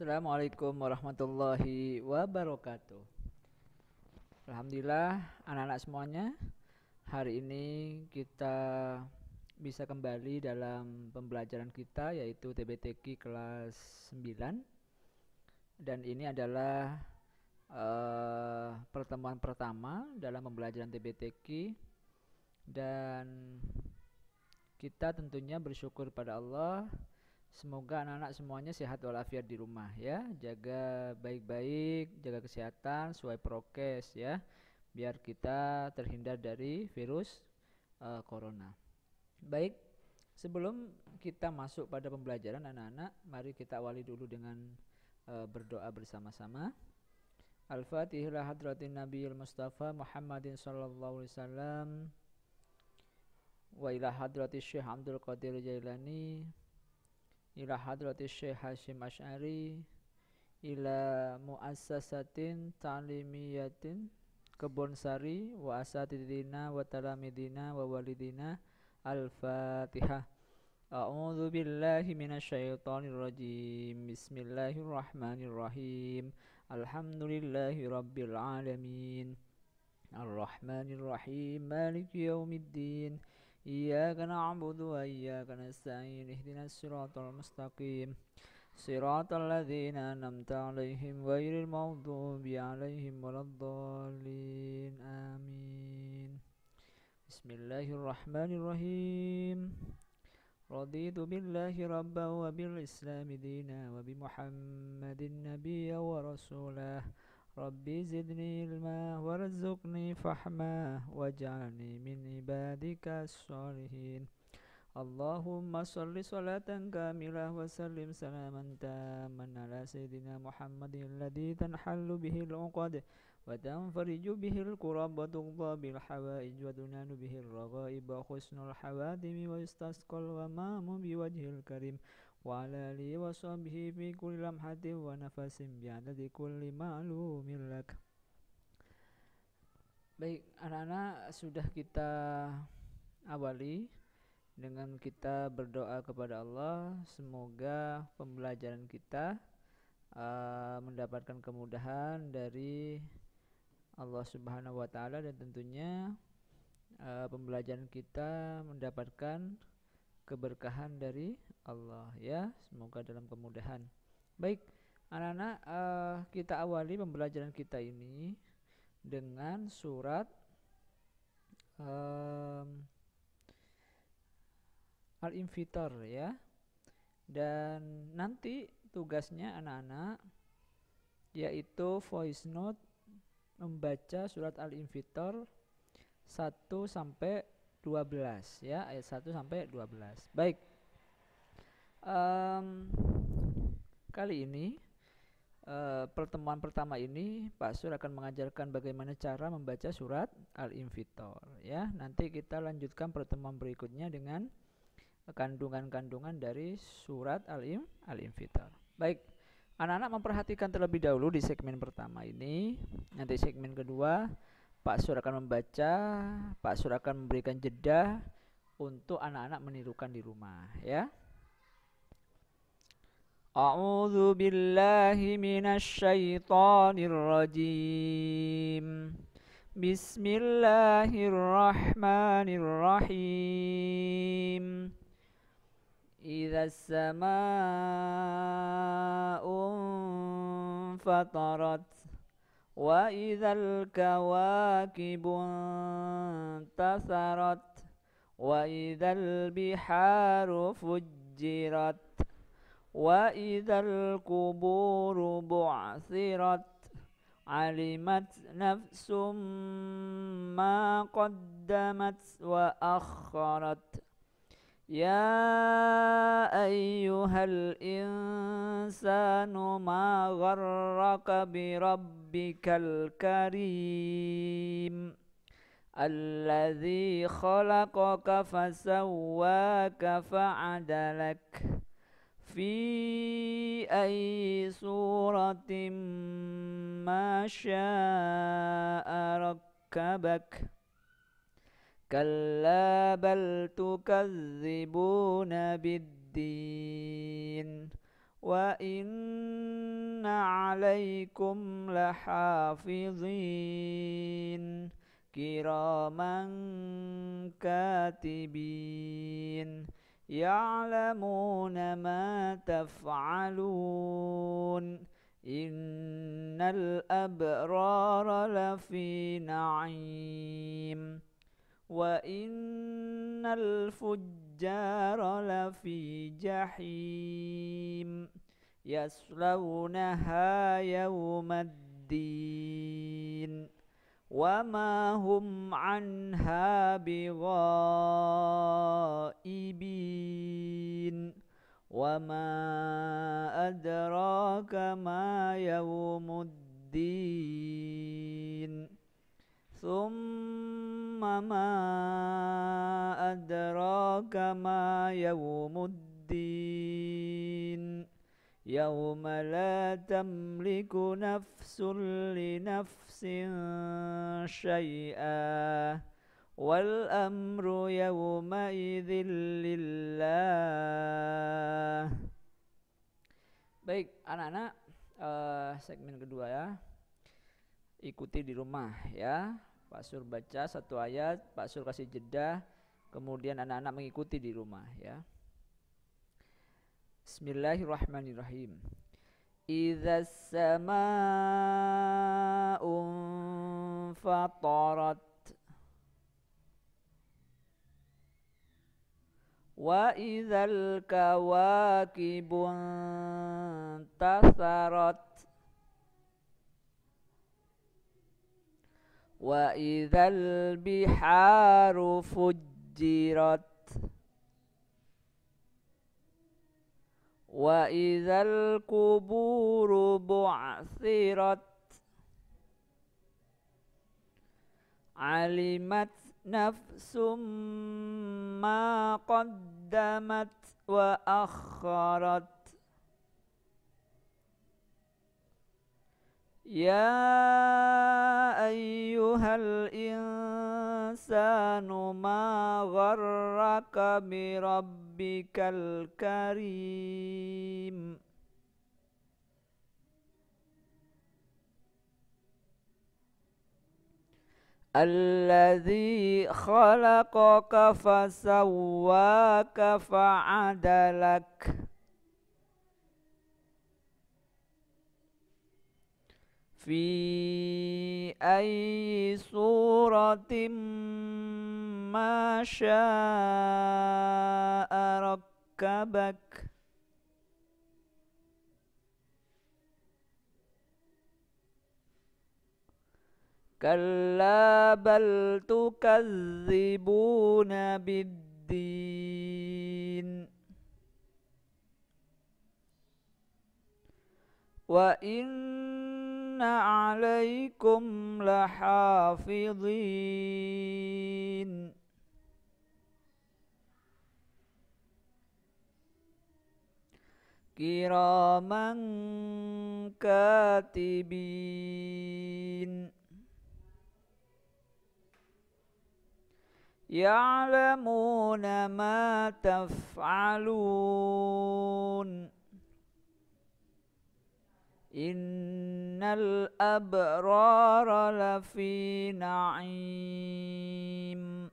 Assalamualaikum warahmatullahi wabarakatuh. Alhamdulillah anak-anak semuanya, hari ini kita bisa kembali dalam pembelajaran kita yaitu TBTQ kelas 9. Dan ini adalah uh, pertemuan pertama dalam pembelajaran TBTQ dan kita tentunya bersyukur pada Allah Semoga anak-anak semuanya sehat walafiat di rumah ya. Jaga baik-baik, jaga kesehatan, sesuai prokes ya. Biar kita terhindar dari virus uh, corona. Baik, sebelum kita masuk pada pembelajaran anak-anak, mari kita awali dulu dengan uh, berdoa bersama-sama. Al-Fatihah hadratin Nabiul Mustafa Muhammadin sallallahu alaihi wasallam wa ila hadratis Syekh Abdul Qadir Jailani ila hadrati Syekh Hashim Ash'ari ila muassasatin ta'limiyatin Kebun Sari wa asatidina wa talamidina wa walidina Al-Fatihah A'udzu billahi minasyaitonir rajim. Bismillahirrahmanirrahim. Alhamdulillahi rabbil alamin. Arrahmanirrahim. Maliki yaumiddin. إياك نعبد وإياك نستعين اهدنا الصراط المستقيم صراط الذين أنعمت عليهم غير المغضوب عليهم ولا الضالين آمين بسم الله الرحمن الرحيم رضيت بالله ربا وبالإسلام دينا وبمحمد نبيا ورسولا ربي زدني علما وارزقني فحما واجعلني من عبادك الصالحين اللهم صل صلاة كاملة وسلم سلاما تاما على سيدنا محمد الذي تنحل به العقد وتنفرج به الكرب وتقضى بالحوائج وتنال به الرغائب وحسن الحوادم ويستسقى الغمام بوجه الكريم وعلى آله وصحبه في كل لمحة ونفس بعدد كل معلوم لك Baik, anak-anak sudah kita awali dengan kita berdoa kepada Allah semoga pembelajaran kita uh, mendapatkan kemudahan dari Allah Subhanahu wa taala dan tentunya uh, pembelajaran kita mendapatkan keberkahan dari Allah ya. Semoga dalam kemudahan. Baik, anak-anak uh, kita awali pembelajaran kita ini dengan surat um, al invitor ya. Dan nanti tugasnya anak-anak yaitu voice note membaca surat al invitor 1 sampai 12 ya, ayat 1 sampai 12. Baik um, kali ini uh, pertemuan pertama ini Pak Sur akan mengajarkan bagaimana cara membaca surat al invitor. ya. Nanti kita lanjutkan pertemuan berikutnya dengan kandungan-kandungan dari surat Al-Im al invitor. Baik, anak-anak memperhatikan terlebih dahulu di segmen pertama ini. Nanti segmen kedua Pak Sur akan membaca, Pak Sur akan memberikan jeda untuk anak-anak menirukan di rumah ya. أعوذ بالله من الشيطان الرجيم بسم الله الرحمن الرحيم إذا السماء انفطرت وإذا الكواكب انتثرت وإذا البحار فجرت وإذا القبور بعثرت علمت نفس ما قدمت وأخرت يا أيها الإنسان ما غرك بربك الكريم الذي خلقك فسواك فعدلك في أي سورة ما شاء ركبك كلا بل تكذبون بالدين وإن عليكم لحافظين كراما كاتبين يعلمون ما تفعلون إن الأبرار لفي نعيم وإن الفجار لفي جحيم يصلونها يوم الدين وما هم عنها بغائبين وما أدراك ما يوم الدين ثم ما أدراك ما يوم الدين يوم لا تملك نفس لنفس شيئا والأمر يومئذ لله Baik anak-anak uh, segmen kedua ya ikuti di rumah ya Pak Sur baca satu ayat Pak Sur kasih jeda kemudian anak-anak mengikuti di rumah ya بسم الله الرحمن الرحيم إذا السماء انفطرت وإذا الكواكب انتثرت وإذا البحار فجرت وإذا القبور بعثرت علمت نفس ما قدمت وأخرت يا أيها الإنسان ما غرك بربك الكريم الذي خلقك فسواك فعدلك في أي صورة ما شاء ركبك كلا بل تكذبون بالدين وإن عليكم لحافظين كراما كاتبين يعلمون ما تفعلون إن الأبرار لفي نعيم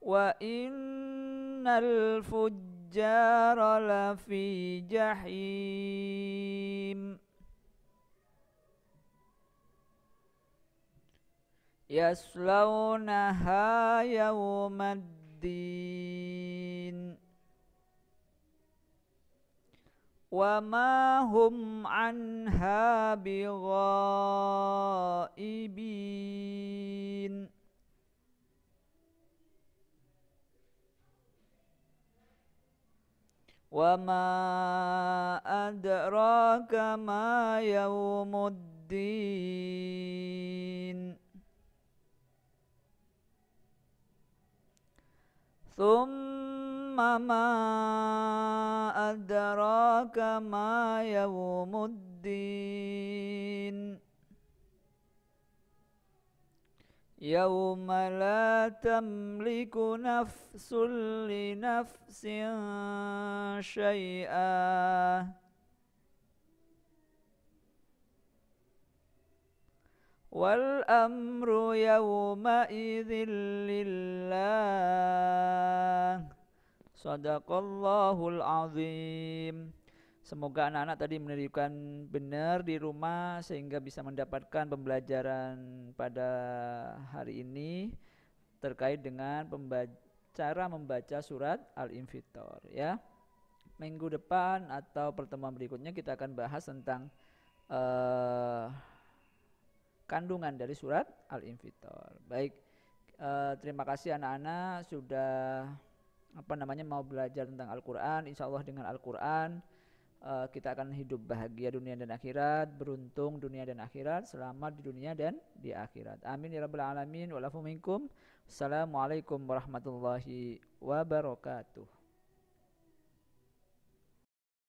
وإن الفجار لفي جحيم يَسْلَوْنَهَا يوم الدين وما هم عنها بغائبين وما أدراك ما يوم الدين ثم ثم ما أدراك ما يوم الدين يوم لا تملك نفس لنفس شيئا والأمر يومئذ لله Sadaqallahul azim. Semoga anak-anak tadi menerikan benar di rumah sehingga bisa mendapatkan pembelajaran pada hari ini terkait dengan cara membaca surat Al-Infitor ya. Minggu depan atau pertemuan berikutnya kita akan bahas tentang uh, kandungan dari surat Al-Infitor. Baik, uh, terima kasih anak-anak sudah apa namanya mau belajar tentang Al-Quran insya Allah dengan Al-Quran uh, kita akan hidup bahagia dunia dan akhirat beruntung dunia dan akhirat selamat di dunia dan di akhirat amin ya rabbal alamin walafu assalamualaikum warahmatullahi wabarakatuh